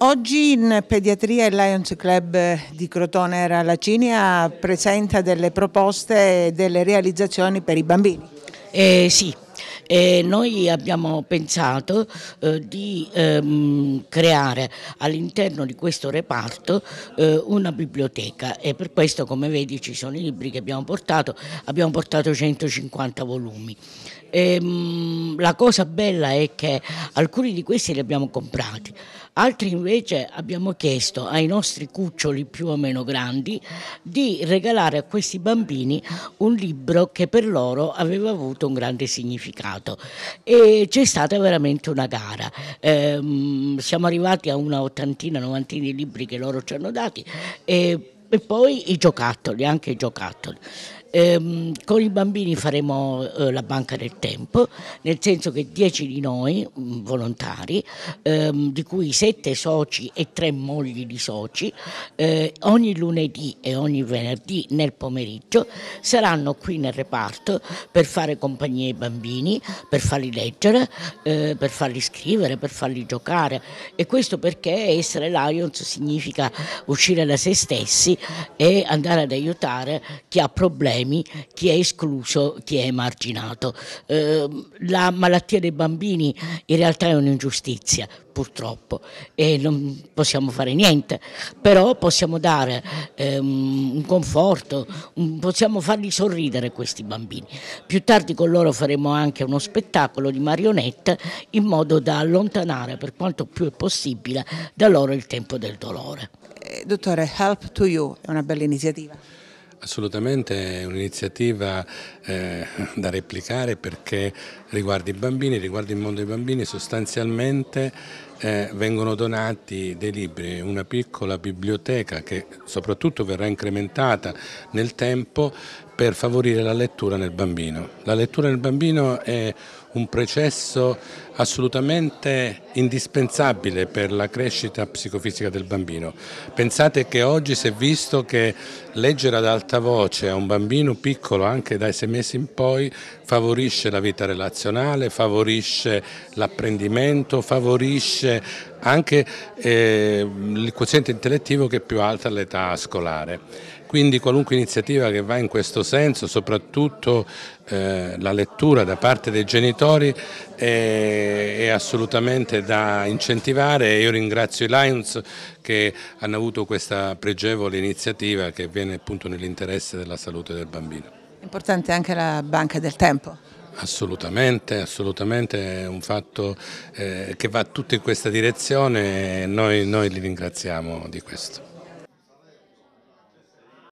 Oggi in pediatria il Lions Club di Crotone e Ralacinia presenta delle proposte e delle realizzazioni per i bambini. Eh, sì, e noi abbiamo pensato eh, di ehm, creare all'interno di questo reparto eh, una biblioteca e per questo come vedi ci sono i libri che abbiamo portato, abbiamo portato 150 volumi. E, ehm, mh, la cosa bella è che alcuni di questi li abbiamo comprati, altri invece abbiamo chiesto ai nostri cuccioli più o meno grandi di regalare a questi bambini un libro che per loro aveva avuto un grande significato passato e c'è stata veramente una gara. Eh, siamo arrivati a una ottantina, novantina di libri che loro ci hanno dati e, e poi i giocattoli, anche i giocattoli. Eh, con i bambini faremo eh, la banca del tempo, nel senso che 10 di noi, mh, mm, volontari, ehm, di cui 7 soci e 3 mogli di soci, eh, ogni lunedì e ogni venerdì nel pomeriggio saranno qui nel reparto per fare compagnia ai bambini, per farli leggere, eh, per farli scrivere, per farli giocare e questo perché essere Lions significa uscire da se stessi e andare ad aiutare chi ha problemi problemi chi è escluso, chi è emarginato. Eh, la malattia dei bambini in realtà è un'ingiustizia, purtroppo, e non possiamo fare niente, però possiamo dare ehm, un conforto, un, possiamo farli sorridere questi bambini. Più tardi con loro faremo anche uno spettacolo di marionette in modo da allontanare per quanto più è possibile da loro il tempo del dolore. Eh, dottore, Help to You è una bella iniziativa. Assolutamente è un'iniziativa eh, da replicare perché riguarda i bambini, riguarda il mondo dei bambini, sostanzialmente eh, vengono donati dei libri, una piccola biblioteca che soprattutto verrà incrementata nel tempo per favorire la lettura nel bambino. La lettura nel bambino è un processo assolutamente indispensabile per la crescita psicofisica del bambino. Pensate che oggi si è visto che leggere ad alta voce a un bambino piccolo, anche dai sei mesi in poi, favorisce la vita relazionale, favorisce l'apprendimento, favorisce raggiunge anche eh, il quoziente intellettivo che è più alto all'età scolare. Quindi qualunque iniziativa che va in questo senso, soprattutto eh, la lettura da parte dei genitori, è, è assolutamente da incentivare. e Io ringrazio i Lions che hanno avuto questa pregevole iniziativa che viene appunto nell'interesse della salute del bambino. Importante anche la banca del tempo. Assolutamente, assolutamente è un fatto eh, che va tutto in questa direzione e noi, noi li ringraziamo di questo.